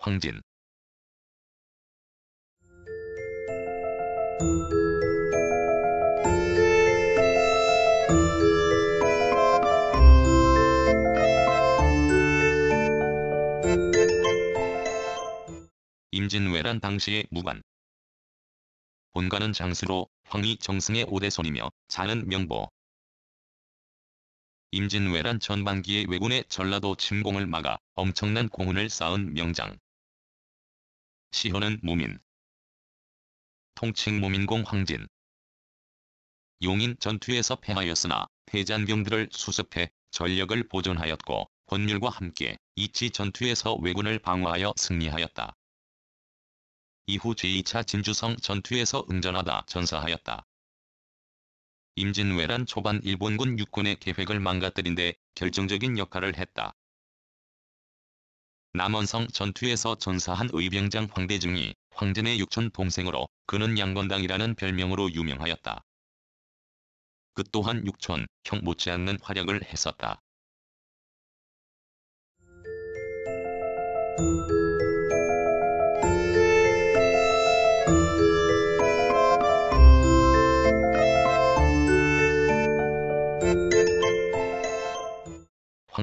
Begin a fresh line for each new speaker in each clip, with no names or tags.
황진 임진왜란 당시의 무관 원가는 장수로 황이 정승의 오대손이며 자는 명보. 임진왜란 전반기에 왜군의 전라도 침공을 막아 엄청난 공훈을 쌓은 명장. 시헌은 무민. 통칭 무민공 황진. 용인 전투에서 패하였으나 대장병들을 수습해 전력을 보존하였고 권율과 함께 이치 전투에서 왜군을 방어하여 승리하였다. 이후 제2차 진주성 전투에서 응전하다 전사하였다. 임진왜란 초반 일본군 육군의 계획을 망가뜨린데 결정적인 역할을 했다. 남원성 전투에서 전사한 의병장 황대중이 황진의 육촌 동생으로 그는 양건당이라는 별명으로 유명하였다. 그 또한 육촌, 형 못지않는 활약을 했었다.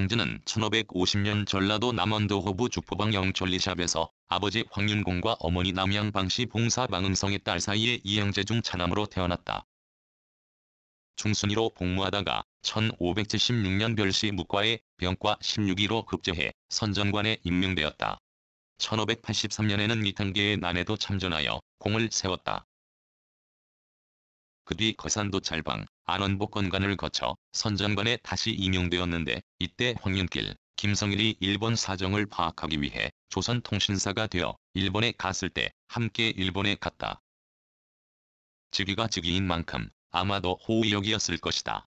장제는 1550년 전라도 남원도 호부 주포방 영천리샵에서 아버지 황윤공과 어머니 남양방씨 봉사 방응성의 딸 사이에 이형제 중 차남으로 태어났다. 중순위로 복무하다가 1576년 별시 무과에 병과 16위로 급제해 선정관에 임명되었다. 1583년에는 이탄계의 난에도 참전하여 공을 세웠다. 그뒤 거산도 찰방, 안원복건간을 거쳐 선전관에 다시 임용되었는데 이때 황윤길, 김성일이 일본 사정을 파악하기 위해 조선통신사가 되어 일본에 갔을 때 함께 일본에 갔다. 직위가 직위인 만큼 아마도 호의력이었을 것이다.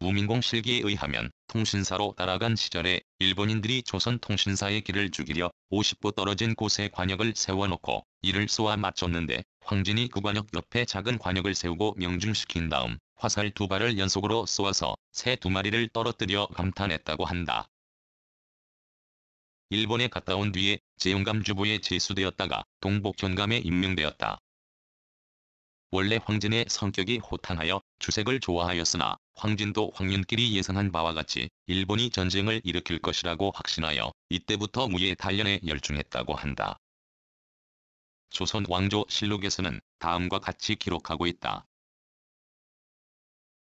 우민공 실기에 의하면 통신사로 따라간 시절에 일본인들이 조선통신사의 길을 죽이려 50보 떨어진 곳에 관역을 세워놓고 이를 쏘아 맞췄는데 황진이 구관역 옆에 작은 관역을 세우고 명중시킨 다음 화살 두 발을 연속으로 쏘아서 새 두 마리를 떨어뜨려 감탄했다고 한다. 일본에 갔다 온 뒤에 재용감 주부에 제수되었다가 동복현감에 임명되었다. 원래 황진의 성격이 호탕하여 주색을 좋아하였으나 황진도 황윤끼리 예상한 바와 같이 일본이 전쟁을 일으킬 것이라고 확신하여 이때부터 무예 단련에 열중했다고 한다. 조선 왕조 실록에서는 다음과 같이 기록하고 있다.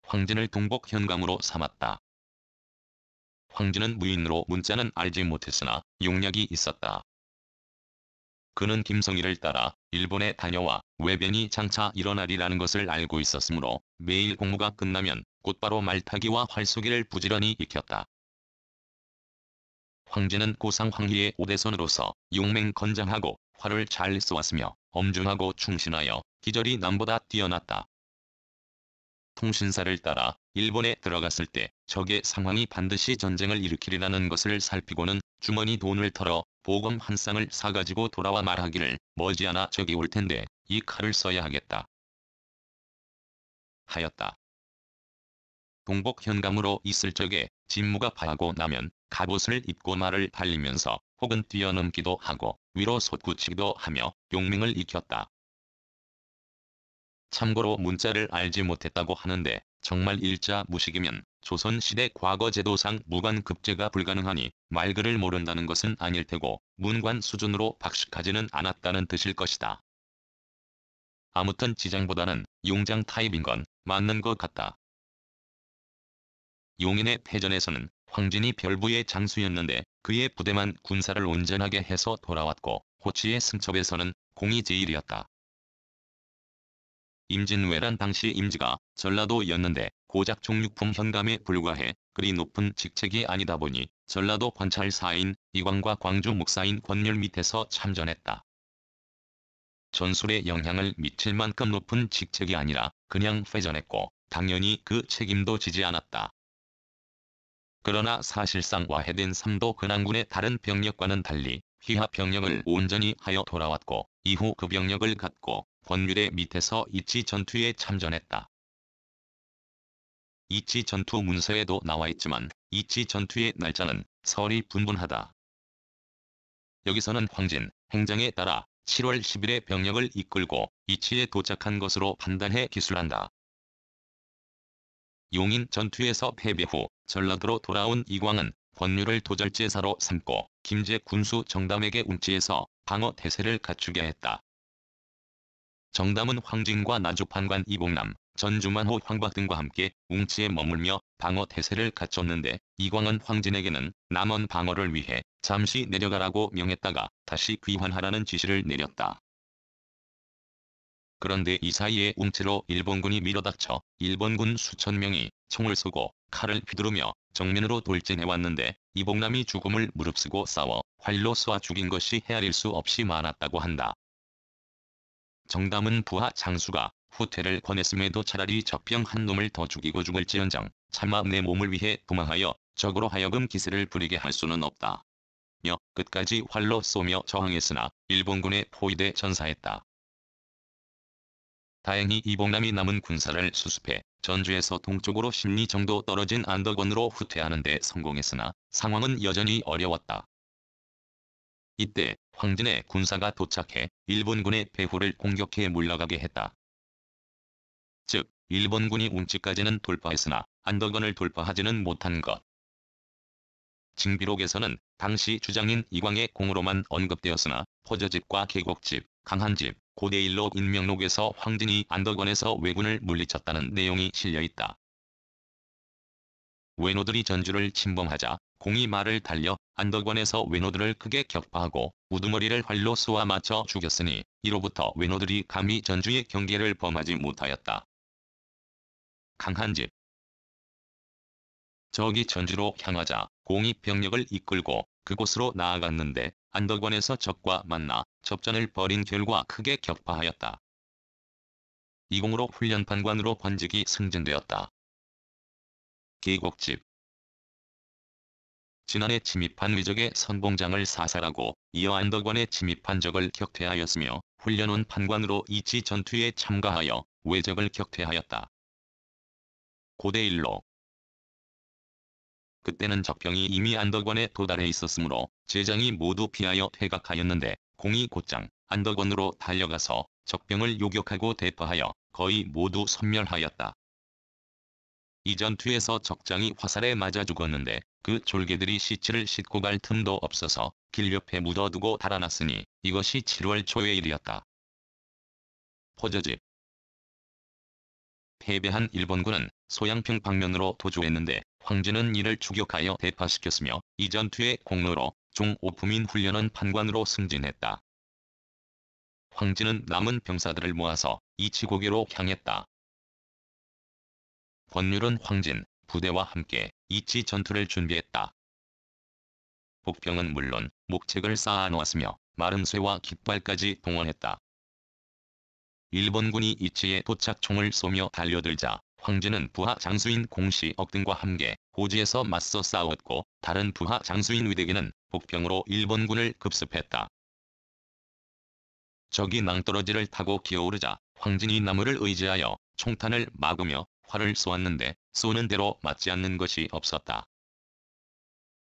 황진을 동복 현감으로 삼았다. 황진은 무인으로 문자는 알지 못했으나 용력이 있었다. 그는 김성희를 따라 일본에 다녀와 외변이 장차 일어나리라는 것을 알고 있었으므로 매일 공무가 끝나면 곧바로 말타기와 활쏘기를 부지런히 익혔다. 황진은 고상 황희의 오대선으로서 용맹 건장하고 활을 잘 쏘았으며 엄중하고 충신하여 기절이 남보다 뛰어났다. 통신사를 따라 일본에 들어갔을 때 적의 상황이 반드시 전쟁을 일으키리라는 것을 살피고는 주머니 돈을 털어 보검 한 쌍을 사가지고 돌아와 말하기를 머지않아 적이 올 텐데 이 칼을 써야 하겠다. 하였다. 동복 현감으로 있을 적에 진무가 파하고 나면 갑옷을 입고 말을 달리면서 혹은 뛰어넘기도 하고 위로 솟구치기도 하며 용맹을 익혔다. 참고로 문자를 알지 못했다고 하는데 정말 일자 무식이면 조선시대 과거제도상 무관급제가 불가능하니 말글을 모른다는 것은 아닐 테고 문관 수준으로 박식하지는 않았다는 뜻일 것이다. 아무튼 지장보다는 용장 타입인 건 맞는 것 같다. 용인의 패전에서는 황진이 별부의 장수였는데 그의 부대만 군사를 온전하게 해서 돌아왔고 호치의 승첩에서는 공이 제일이었다. 임진왜란 당시 임지가 전라도였는데 고작 종육품 현감에 불과해 그리 높은 직책이 아니다 보니 전라도 관찰사인 이광과 광주 목사인 권율 밑에서 참전했다. 전술에 영향을 미칠 만큼 높은 직책이 아니라 그냥 회전했고 당연히 그 책임도 지지 않았다. 그러나 사실상 와해된 3도 근항군의 다른 병력과는 달리 휘하 병력을 온전히 하여 돌아왔고 이후 그 병력을 갖고 권율의 밑에서 이치 전투에 참전했다. 이치 전투 문서에도 나와 있지만 이치 전투의 날짜는 설이 분분하다. 여기서는 황진, 행장에 따라 7월 10일에 병력을 이끌고 이치에 도착한 것으로 판단해 기술한다. 용인 전투에서 패배 후 전라도로 돌아온 이광은 권율을 도절제사로 삼고 김제 군수 정담에게 운치해서 방어 태세를 갖추게 했다. 정담은 황진과 나주판관 이봉남, 전주만호 황박 등과 함께 웅치에 머물며 방어 태세를 갖췄는데 이광은 황진에게는 남원 방어를 위해 잠시 내려가라고 명했다가 다시 귀환하라는 지시를 내렸다. 그런데 이 사이에 움츠로 일본군이 밀어닥쳐 일본군 수천 명이 총을 쏘고 칼을 휘두르며 정면으로 돌진해왔는데 이봉남이 죽음을 무릅쓰고 싸워 활로 쏘아 죽인 것이 헤아릴 수 없이 많았다고 한다. 정담은 부하 장수가 후퇴를 권했음에도 차라리 적병 한 놈을 더 죽이고 죽을지언정 차마 내 몸을 위해 도망하여 적으로 하여금 기세를 부리게 할 수는 없다. 며 끝까지 활로 쏘며 저항했으나 일본군의포위대 전사했다. 다행히 이봉남이 남은 군사를 수습해 전주에서 동쪽으로 10리 정도 떨어진 안덕원으로 후퇴하는 데 성공했으나 상황은 여전히 어려웠다. 이때 황진의 군사가 도착해 일본군의 배후를 공격해 물러가게 했다. 즉 일본군이 움치까지는 돌파했으나 안덕원을 돌파하지는 못한 것. 징비록에서는 당시 주장인 이광의 공으로만 언급되었으나 포저집과 계곡집, 강한집, 고대일로 인명록에서 황진이 안덕원에서 왜군을 물리쳤다는 내용이 실려있다. 왜노들이 전주를 침범하자 공이 말을 달려 안덕원에서 왜노들을 크게 격파하고 우두머리를 활로 쏘아 맞춰 죽였으니 이로부터 왜노들이 감히 전주의 경계를 범하지 못하였다. 강한 집 적이 전주로 향하자 공이 병력을 이끌고 그곳으로 나아갔는데 안덕원에서 적과 만나 접전을 벌인 결과 크게 격파하였다. 20으로 훈련판관으로 번직이 승진되었다. 계곡집 지난해 침입한 위적의 선봉장을 사살하고 이어 안덕원의 침입한 적을 격퇴하였으며 훈련원 판관으로 이치 전투에 참가하여 외적을 격퇴하였다. 고대일로 그때는 적병이 이미 안덕원에 도달해 있었으므로 제장이 모두 피하여 퇴각하였는데 공이 곧장 안덕원으로 달려가서 적병을 요격하고 대파하여 거의 모두 섬멸하였다. 이 전투에서 적장이 화살에 맞아 죽었는데 그 졸개들이 시체를 싣고 갈 틈도 없어서 길 옆에 묻어두고 달아났으니 이것이 7월 초의 일이었다. 포저집 패배한 일본군은 소양평 방면으로 도주했는데 황제는 이를 추격하여 대파시켰으며 이 전투의 공로로 종오품인 훈련은 판관으로 승진했다. 황제는 남은 병사들을 모아서 이치고개로 향했다. 권율은 황진, 부대와 함께 이치 전투를 준비했다. 복병은 물론 목책을 쌓아 놓았으며 마른 쇠와 깃발까지 동원했다. 일본군이 이치에 도착총을 쏘며 달려들자 황제는 부하 장수인 공시억 등과 함께 고지에서 맞서 싸웠고 다른 부하 장수인 위대기는 복병으로 일본군을 급습했다. 적이 낭떠러지를 타고 기어오르자 황진이 나무를 의지하여 총탄을 막으며 활을 쏘았는데 쏘는 대로 맞지 않는 것이 없었다.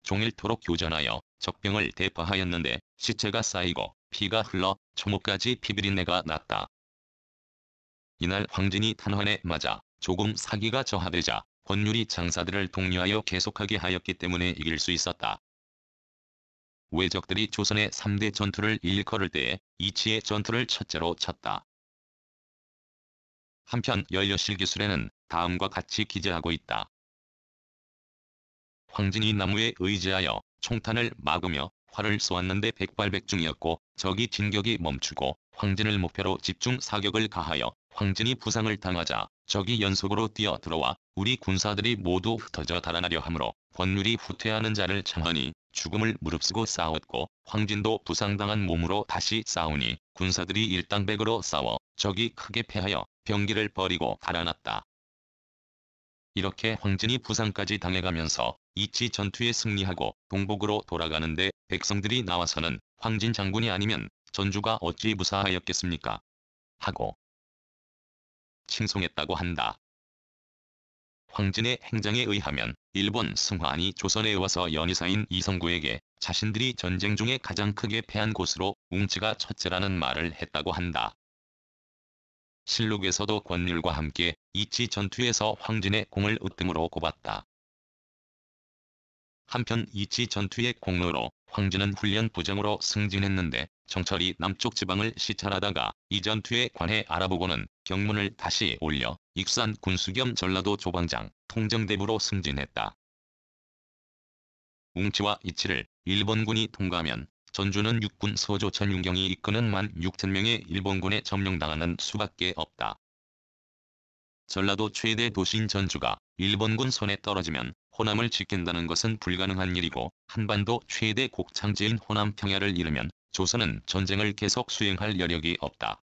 종일토록 교전하여 적병을 대파하였는데 시체가 쌓이고 피가 흘러 초목까지 피비린내가 났다. 이날 황진이 탄환에 맞아 조금 사기가 저하되자 권율이 장사들을 독려하여 계속하게 하였기 때문에 이길 수 있었다. 왜적들이 조선의 3대 전투를 일컬을 때에 이치의 전투를 첫째로 쳤다. 한편 연료실 기술에는 다음과 같이 기재하고 있다. 황진이 나무에 의지하여 총탄을 막으며 활을 쏘았는데 백발백중이었고 적이 진격이 멈추고 황진을 목표로 집중 사격을 가하여 황진이 부상을 당하자 적이 연속으로 뛰어들어와 우리 군사들이 모두 흩어져 달아나려 하므로 권율이 후퇴하는 자를 창하니 죽음을 무릅쓰고 싸웠고 황진도 부상당한 몸으로 다시 싸우니 군사들이 일당백으로 싸워 적이 크게 패하여 병기를 버리고 달아났다. 이렇게 황진이 부상까지 당해가면서 이치 전투에 승리하고 동복으로 돌아가는데 백성들이 나와서는 황진 장군이 아니면 전주가 어찌 무사하였겠습니까? 하고 칭송했다고 한다. 황진의 행장에 의하면 일본 승화안이 조선에 와서 연희사인 이성구에게 자신들이 전쟁 중에 가장 크게 패한 곳으로 웅치가 첫째라는 말을 했다고 한다. 실록에서도 권율과 함께 이치 전투에서 황진의 공을 으뜸으로 꼽았다. 한편 이치 전투의 공로로 황진은 훈련 부장으로 승진했는데 정철이 남쪽 지방을 시찰하다가 이 전투에 관해 알아보고는 경문을 다시 올려 익산 군수 겸 전라도 조방장, 통정대부로 승진했다. 웅치와 이치를 일본군이 통과하면 전주는 육군 서조 천윤경이 이끄는 만 6천명의 일본군에 점령당하는 수밖에 없다. 전라도 최대 도시인 전주가 일본군 손에 떨어지면 호남을 지킨다는 것은 불가능한 일이고 한반도 최대 곡창지인 호남 평야를 잃으면 조선은 전쟁을 계속 수행할 여력이 없다.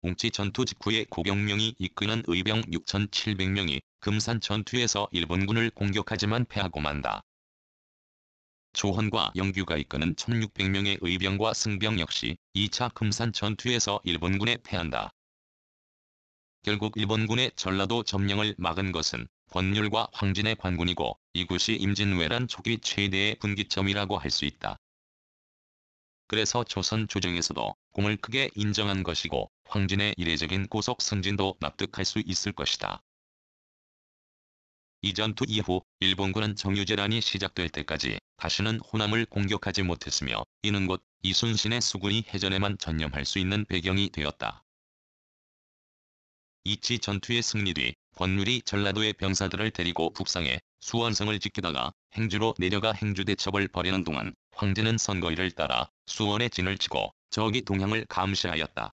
옹치 전투 직후에 고경명이 이끄는 의병 6,700명이 금산 전투에서 일본군을 공격하지만 패하고 만다. 조헌과 영규가 이끄는 1,600명의 의병과 승병 역시 2차 금산 전투에서 일본군에 패한다. 결국 일본군의 전라도 점령을 막은 것은 권율과 황진의 관군이고 이곳이 임진왜란 초기 최대의 분기점이라고 할 수 있다. 그래서 조선 조정에서도 공을 크게 인정한 것이고 황진의 이례적인 고속 승진도 납득할 수 있을 것이다. 이 전투 이후 일본군은 정유재란이 시작될 때까지 다시는 호남을 공격하지 못했으며 이는 곧 이순신의 수군이 해전에만 전념할 수 있는 배경이 되었다. 이치 전투의 승리 뒤 권율이 전라도의 병사들을 데리고 북상해 수원성을 지키다가 행주로 내려가 행주 대첩을 벌이는 동안 황제는 선거일을 따라 수원에 진을 치고 적이 동향을 감시하였다.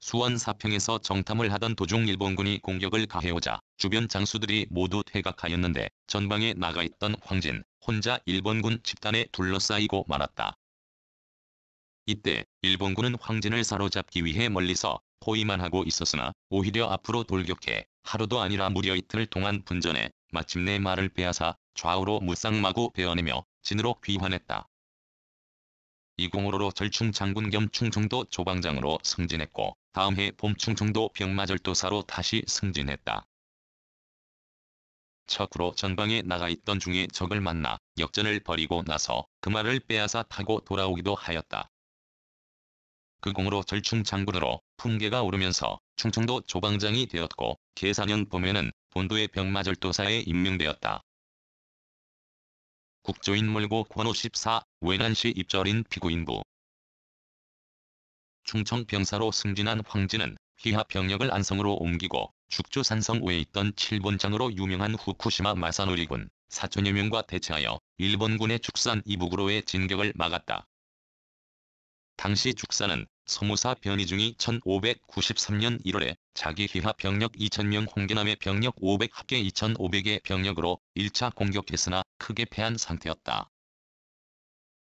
수원 사평에서 정탐을 하던 도중 일본군이 공격을 가해오자 주변 장수들이 모두 퇴각하였는데 전방에 나가있던 황진 혼자 일본군 집단에 둘러싸이고 말았다. 이때 일본군은 황진을 사로잡기 위해 멀리서 포위만 하고 있었으나 오히려 앞으로 돌격해 하루도 아니라 무려 이틀 동안 분전해 마침내 말을 빼앗아 좌우로 무쌍마구 베어내며 진으로 귀환했다. 이공5로로 절충 장군 겸 충청도 조방장으로 승진했고 다음 해봄 충청도 병마절도사로 다시 승진했다. 척으로 전방에 나가 있던 중에 적을 만나 역전을 벌이고 나서 그 말을 빼앗아 타고 돌아오기도 하였다. 그 공으로 절충장군으로 풍계가 오르면서 충청도 조방장이 되었고 계사년 봄에는 본도의 병마절도사에 임명되었다. 국조인 몰고 권호14 외난시 입절인 피구인부 충청병사로 승진한 황진은 휘하 병력을 안성으로 옮기고 죽조산성 외에 있던 7번장으로 유명한 후쿠시마 마사노리군 4천여 명과 대치하여 일본군의 축산 이북으로의 진격을 막았다. 당시 죽사는 소무사 변희중이 1593년 1월에 자기 히하 병력 2 0 0 0명 홍계남의 병력 500 합계 2,500의 병력으로 1차 공격했으나 크게 패한 상태였다.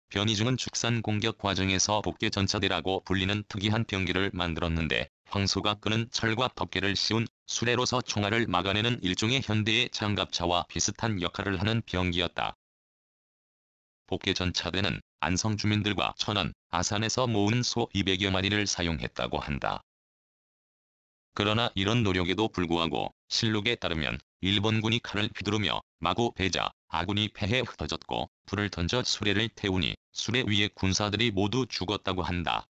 변희중은 죽산 공격 과정에서 복계 전차대라고 불리는 특이한 병기를 만들었는데 황소가 끄는 철과 덮개를 씌운 수레로서 총알을 막아내는 일종의 현대의 장갑차와 비슷한 역할을 하는 병기였다. 복개 전차대는 안성 주민들과 천안, 아산에서 모은 소 200여 마리를 사용했다고 한다. 그러나 이런 노력에도 불구하고 실록에 따르면 일본군이 칼을 휘두르며 마구 배자 아군이 패해 흩어졌고 불을 던져 수레를 태우니 수레 위에 군사들이 모두 죽었다고 한다.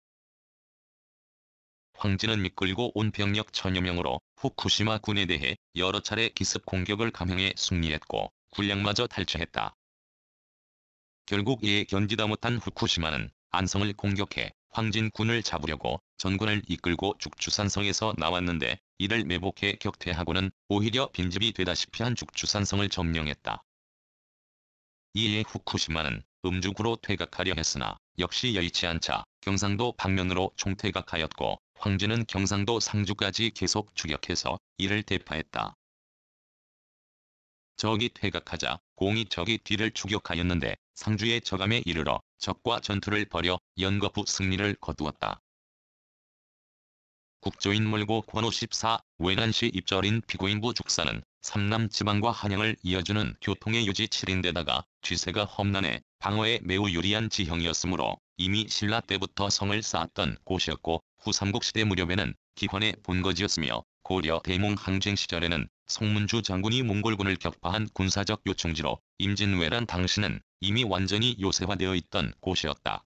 황진은 미끌고온 병력 천여 명으로 후쿠시마 군에 대해 여러 차례 기습 공격을 감행해 승리했고 군량마저 탈취했다. 결국 이에 견디다 못한 후쿠시마는 안성을 공격해 황진군을 잡으려고 전군을 이끌고 죽주산성에서 나왔는데 이를 매복해 격퇴하고는 오히려 빈집이 되다시피 한 죽주산성을 점령했다. 이에 후쿠시마는 음죽으로 퇴각하려 했으나 역시 여의치 않자 경상도 방면으로 총퇴각하였고 황진은 경상도 상주까지 계속 추격해서 이를 대파했다. 적이 퇴각하자 공이 적이 뒤를 추격하였는데 상주의 저감에 이르러 적과 전투를 벌여 연거푸 승리를 거두었다. 국조인 몰고 권호 14, 외난시 입절인 피고인부 죽사는 삼남 지방과 한양을 이어주는 교통의 요지 7인데다가 쥐세가 험난해 방어에 매우 유리한 지형이었으므로 이미 신라 때부터 성을 쌓았던 곳이었고 후 삼국시대 무렵에는 기관의 본거지였으며 고려 대몽 항쟁 시절에는 송문주 장군이 몽골군을 격파한 군사적 요충지로 임진왜란 당시는 이미 완전히 요새화되어 있던 곳이었다.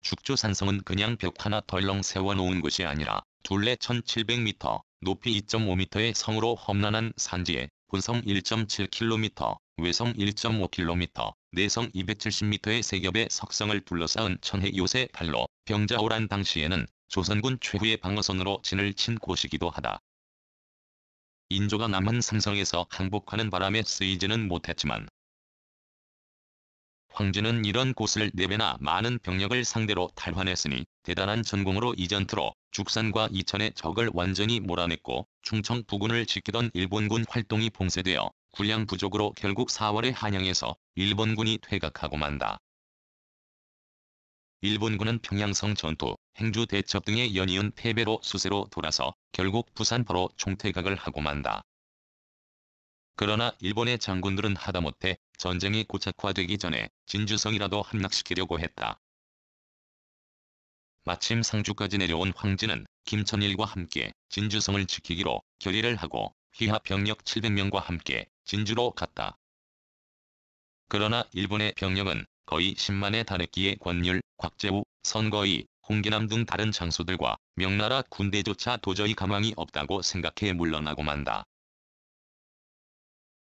죽조산성은 그냥 벽 하나 덜렁 세워놓은 것이 아니라 둘레 1700m, 높이 2.5m의 성으로 험난한 산지에 본성 1.7km, 외성 1.5km, 내성 270m의 세겹의 석성을 둘러싸은 천해 요새 달로 병자호란 당시에는 조선군 최후의 방어선으로 진을 친 곳이기도 하다. 인조가 남한 삼성에서 항복하는 바람에 쓰이지는 못했지만 황제는 이런 곳을 4배나 많은 병력을 상대로 탈환했으니 대단한 전공으로 이전투로 죽산과 이천의 적을 완전히 몰아냈고 충청 부근을 지키던 일본군 활동이 봉쇄되어 군량 부족으로 결국 4월에 한양에서 일본군이 퇴각하고 만다. 일본군은 평양성 전투, 행주 대첩 등의 연이은 패배로 수세로 돌아서 결국 부산포로 총퇴각을 하고 만다. 그러나 일본의 장군들은 하다못해 전쟁이 고착화되기 전에 진주성이라도 함락시키려고 했다. 마침 상주까지 내려온 황진은 김천일과 함께 진주성을 지키기로 결의를 하고 휘하 병력 700명과 함께 진주로 갔다. 그러나 일본의 병력은 거의 10만에 달했기에 권율, 곽재우, 선거이, 홍기남 등 다른 장소들과 명나라 군대조차 도저히 가망이 없다고 생각해 물러나고 만다.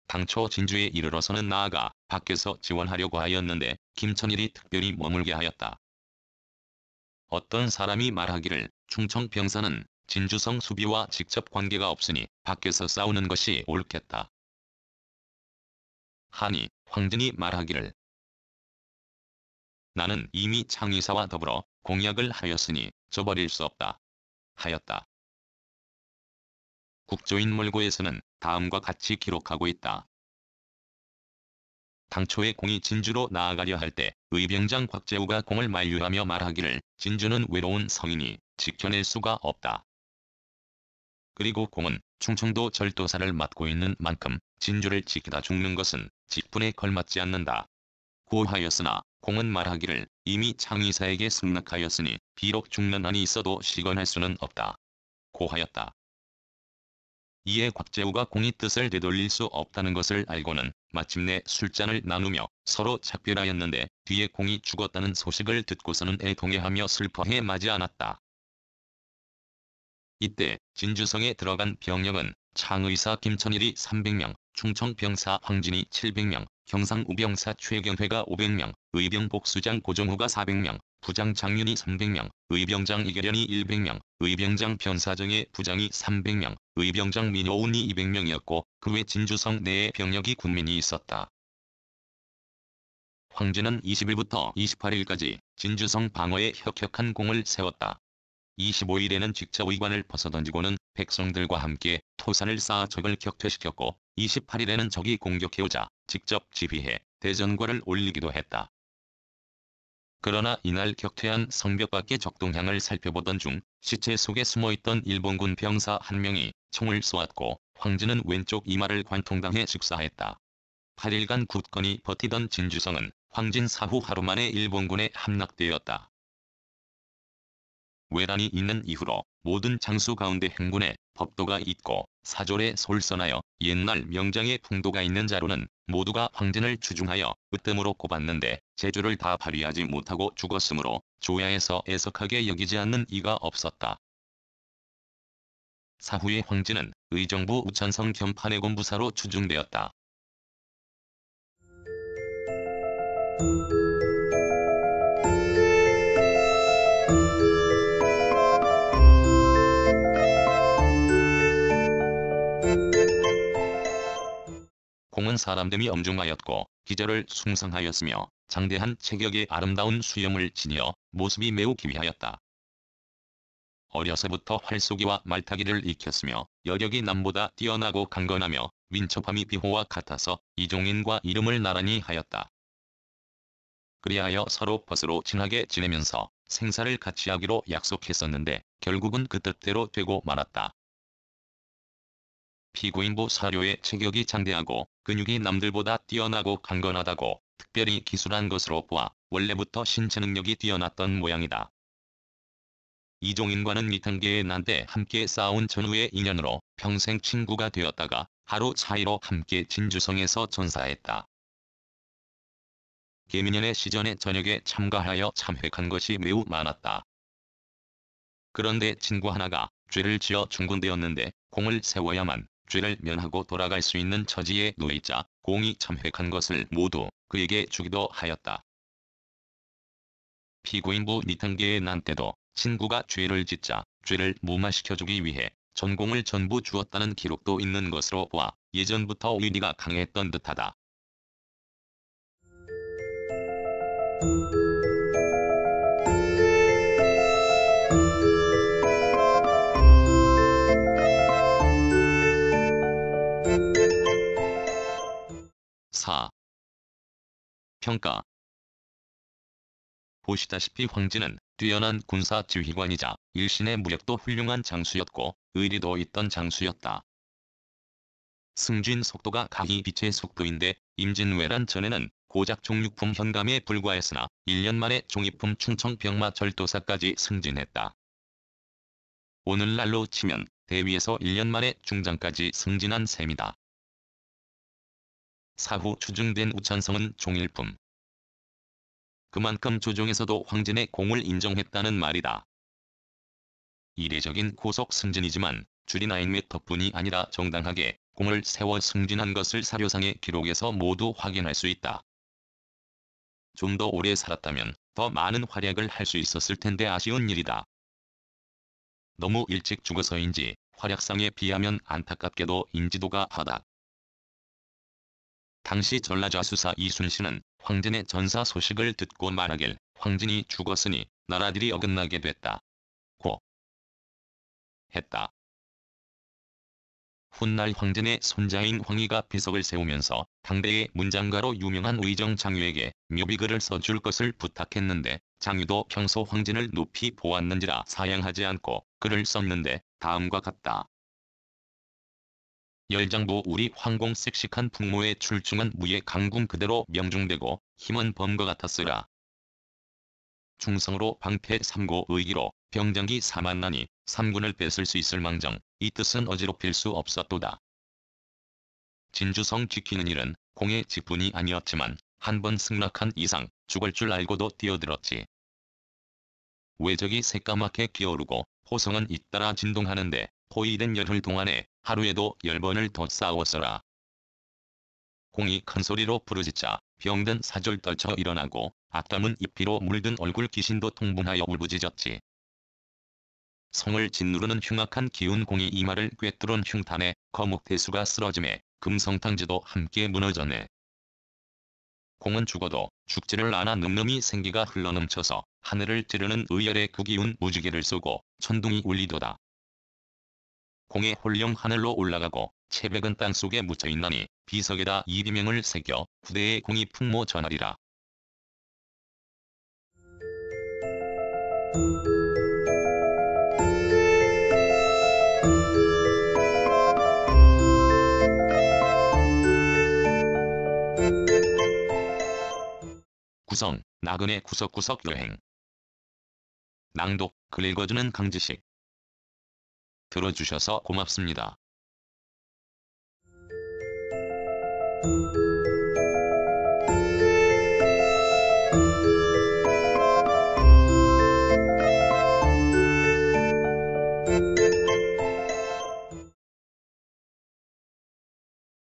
당초 진주에 이르러서는 나아가 밖에서 지원하려고 하였는데 김천일이 특별히 머물게 하였다. 어떤 사람이 말하기를 충청 병사는 진주성 수비와 직접 관계가 없으니 밖에서 싸우는 것이 옳겠다. 하니 황진이 말하기를 나는 이미 창의사와 더불어 공약을 하였으니 저버릴 수 없다. 하였다. 국조인몰고에서는 다음과 같이 기록하고 있다. 당초에 공이 진주로 나아가려 할 때 의병장 곽재우가 공을 만류하며 말하기를 진주는 외로운 성인이 지켜낼 수가 없다. 그리고 공은 충청도 절도사를 맡고 있는 만큼 진주를 지키다 죽는 것은 직분에 걸맞지 않는다. 고하였으나 공은 말하기를 이미 창의사에게 승낙하였으니 비록 중난한이 있어도 시건할 수는 없다. 고하였다. 이에 곽재우가 공이 뜻을 되돌릴 수 없다는 것을 알고는 마침내 술잔을 나누며 서로 작별하였는데 뒤에 공이 죽었다는 소식을 듣고서는 애통해하며 슬퍼해 마지 않았다. 이때 진주성에 들어간 병력은 창의사 김천일이 300명, 충청병사 황진이 700명, 경상우병사 최경회가 500명, 의병 복수장 고종호가 400명, 부장 장윤이 300명, 의병장 이계련이 100명, 의병장 변사정의 부장이 300명, 의병장 민호운이 200명이었고 그 외 진주성 내에 병력이 군민이 있었다. 황제는 20일부터 28일까지 진주성 방어에 혁혁한 공을 세웠다. 25일에는 직접의관을 벗어던지고는 백성들과 함께 토산을 쌓아 적을 격퇴시켰고 28일에는 적이 공격해오자 직접 지휘해 대전과를 올리기도 했다. 그러나 이날 격퇴한 성벽 밖의 적동향을 살펴보던 중 시체 속에 숨어있던 일본군 병사 한 명이 총을 쏘았고 황진은 왼쪽 이마를 관통당해 즉사했다. 8일간 굳건히 버티던 진주성은 황진 사후 하루 만에 일본군에 함락되었다. 외란이 있는 이후로 모든 장수 가운데 행군에 법도가 있고 사졸에 솔선하여 옛날 명장의 풍도가 있는 자로는 모두가 황진을 추중하여 으뜸으로 꼽았는데 재주를 다 발휘하지 못하고 죽었으므로 조야에서 애석하게 여기지 않는 이가 없었다. 사후에 황진은 의정부 우천성 겸 판해군부사로 추중되었다. 공은 사람됨이 엄중하였고 기절을 숭상하였으며 장대한 체격의 아름다운 수염을 지니어 모습이 매우 기이하였다. 어려서부터 활쏘기와 말타기를 익혔으며 여력이 남보다 뛰어나고 강건하며 민첩함이 비호와 같아서 이종인과 이름을 나란히 하였다. 그리하여 서로 벗으로 친하게 지내면서 생사를 같이 하기로 약속했었는데 결국은 그 뜻대로 되고 말았다. 피고인부 사료의 체격이 장대하고 근육이 남들보다 뛰어나고 강건하다고 특별히 기술한 것으로 보아 원래부터 신체 능력이 뛰어났던 모양이다. 이종인과는 이탄계의 난데 함께 싸운 전후의 인연으로 평생 친구가 되었다가 하루 차이로 함께 진주성에서 전사했다. 개미년의시전에 저녁에 참가하여 참회한 것이 매우 많았다. 그런데 친구 하나가 죄를 지어 중군되었는데 공을 세워야만 죄를 면하고 돌아갈 수 있는 처지에 놓이자 공이 참획한 것을 모두 그에게 주기도 하였다. 피고인부 니탄계의 난 때도 친구가 죄를 짓자 죄를 무마시켜주기 위해 전공을 전부 주었다는 기록도 있는 것으로 보아 예전부터 의리가 강했던 듯하다. 평가 보시다시피 황진은 뛰어난 군사 지휘관이자 일신의 무력도 훌륭한 장수였고 의리도 있던 장수였다. 승진 속도가 가히 빛의 속도인데 임진왜란 전에는 고작 종육품 현감에 불과했으나 1년 만에 종이품 충청 병마 절도사까지 승진했다. 오늘날로 치면 대위에서 1년 만에 중장까지 승진한 셈이다. 사후 추증된 우찬성은 종일품. 그만큼 조정에서도 황진의 공을 인정했다는 말이다. 이례적인 고속 승진이지만 줄인 아인맥덕분이 아니라 정당하게 공을 세워 승진한 것을 사료상의 기록에서 모두 확인할 수 있다. 좀 더 오래 살았다면 더 많은 활약을 할 수 있었을 텐데 아쉬운 일이다. 너무 일찍 죽어서인지 활약상에 비하면 안타깝게도 인지도가 하다 당시 전라좌수사 이순신은 황진의 전사 소식을 듣고 말하길 황진이 죽었으니 나라들이 어긋나게 됐다. 고 했다. 훗날 황진의 손자인 황희가 비석을 세우면서 당대의 문장가로 유명한 의정 장유에게 묘비글을 써줄 것을 부탁했는데 장유도 평소 황진을 높이 보았는지라 사양하지 않고 글을 썼는데 다음과 같다. 열장부 우리 황공 씩씩한 풍모의 출중한 무예 강군 그대로 명중되고 힘은 범과 같았으라. 중성으로 방패 삼고 의기로 병장기 사만 나니 삼군을 뺏을 수 있을 망정 이 뜻은 어지럽힐 수 없었도다. 진주성 지키는 일은 공의 직분이 아니었지만 한 번 승낙한 이상 죽을 줄 알고도 뛰어들었지. 외적이 새까맣게 기어오르고 포성은 잇따라 진동하는데 포위된 열흘 동안에 하루에도 열번을더 싸웠어라. 공이 큰 소리로 부르짖자 병든 사절 떨쳐 일어나고 악담은 입피로 물든 얼굴 귀신도 통분하여 울부짖었지. 성을 짓누르는 흉악한 기운 공이 이마를 꿰뚫은 흉탄에 거목대수가 쓰러짐에 금성탕지도 함께 무너졌네. 공은 죽어도 죽지를 않아 늠름이 생기가 흘러넘쳐서 하늘을 찌르는 의열의 구기운 그 무지개를 쏘고 천둥이 울리도다. 공에 홀령 하늘로 올라가고 채백은 땅속에 묻혀있나니 비석에다 이리명을 새겨 구대의 공이 풍모 전하리라. 구성, 나그네 구석구석 여행 낭독, 글 읽어주는 강지식 들어주셔서 고맙습니다.